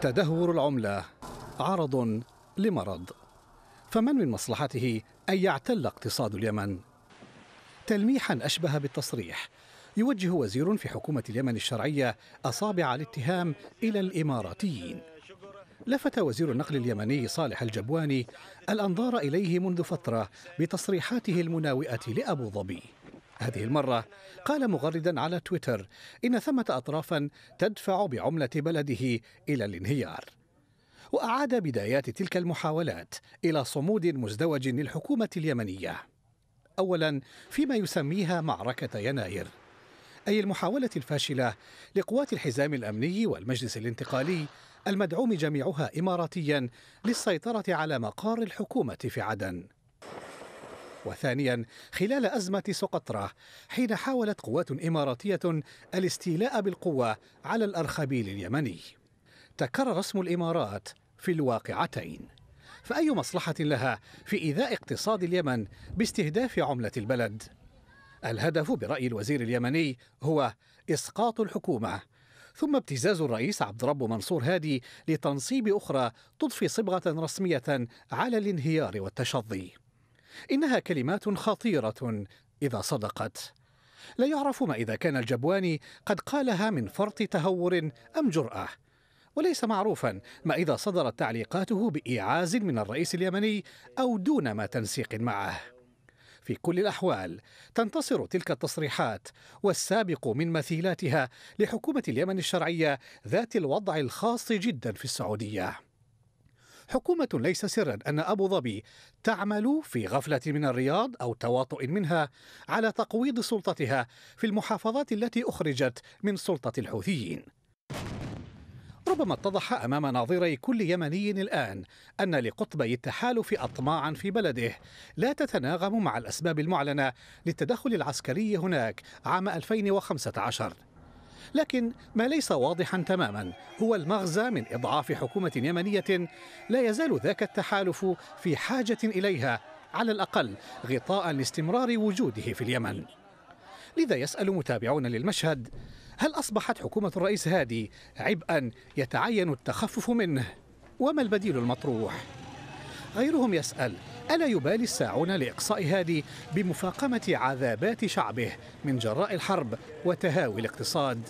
تدهور العملة عرض لمرض فمن من مصلحته أن يعتل اقتصاد اليمن تلميحا أشبه بالتصريح يوجه وزير في حكومة اليمن الشرعية أصابع الاتهام إلى الإماراتيين لفت وزير النقل اليمني صالح الجبواني الأنظار إليه منذ فترة بتصريحاته المناوئة لأبو ظبي هذه المرة قال مغردا على تويتر إن ثمة أطرافا تدفع بعملة بلده إلى الانهيار وأعاد بدايات تلك المحاولات إلى صمود مزدوج للحكومة اليمنية أولا فيما يسميها معركة يناير أي المحاولة الفاشلة لقوات الحزام الأمني والمجلس الانتقالي المدعوم جميعها إماراتيا للسيطرة على مقار الحكومة في عدن وثانيا خلال أزمة سقطرة حين حاولت قوات إماراتية الاستيلاء بالقوة على الأرخبيل اليمني تكرر اسم الإمارات في الواقعتين فأي مصلحة لها في إيذاء اقتصاد اليمن باستهداف عملة البلد؟ الهدف برأي الوزير اليمني هو إسقاط الحكومة ثم ابتزاز الرئيس عبد رب منصور هادي لتنصيب أخرى تضفي صبغة رسمية على الانهيار والتشظي إنها كلمات خطيرة إذا صدقت لا يعرف ما إذا كان الجبواني قد قالها من فرط تهور أم جرأة وليس معروفا ما إذا صدرت تعليقاته بإيعاز من الرئيس اليمني أو دون ما تنسيق معه في كل الأحوال تنتصر تلك التصريحات والسابق من مثيلاتها لحكومة اليمن الشرعية ذات الوضع الخاص جدا في السعودية حكومة ليس سرا أن أبو ظبي تعمل في غفلة من الرياض أو تواطؤ منها على تقويض سلطتها في المحافظات التي أخرجت من سلطة الحوثيين ربما اتضح امام ناظري كل يمني الان ان لقطبي التحالف اطماعا في بلده لا تتناغم مع الاسباب المعلنه للتدخل العسكري هناك عام 2015 لكن ما ليس واضحا تماما هو المغزى من إضعاف حكومة يمنية لا يزال ذاك التحالف في حاجة إليها على الأقل غطاء لاستمرار وجوده في اليمن لذا يسأل متابعون للمشهد هل أصبحت حكومة الرئيس هادي عبئا يتعين التخفف منه وما البديل المطروح؟ غيرهم يسأل ألا يبالي الساعون لإقصاء هادي بمفاقمة عذابات شعبه من جراء الحرب وتهاوي الاقتصاد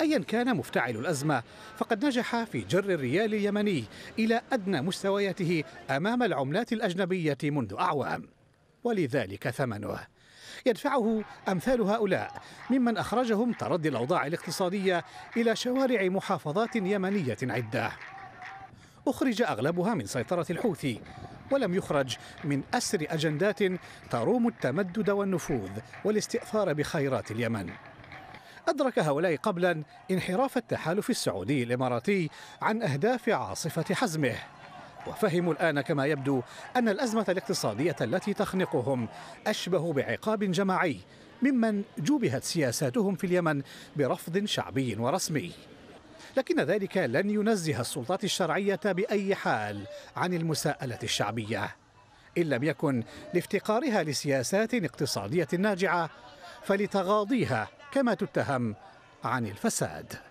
أيا كان مفتعل الأزمة فقد نجح في جر الريال اليمني إلى أدنى مستوياته أمام العملات الأجنبية منذ أعوام ولذلك ثمنه يدفعه أمثال هؤلاء ممن أخرجهم تردي الأوضاع الاقتصادية إلى شوارع محافظات يمنية عدة أخرج أغلبها من سيطرة الحوثي ولم يخرج من أسر أجندات تروم التمدد والنفوذ والاستئثار بخيرات اليمن أدرك هؤلاء قبلا انحراف التحالف السعودي الإماراتي عن أهداف عاصفة حزمه وفهموا الآن كما يبدو أن الأزمة الاقتصادية التي تخنقهم أشبه بعقاب جماعي ممن جوبهت سياساتهم في اليمن برفض شعبي ورسمي لكن ذلك لن ينزه السلطات الشرعية بأي حال عن المساءلة الشعبية إن لم يكن لافتقارها لسياسات اقتصادية ناجعة فلتغاضيها كما تتهم عن الفساد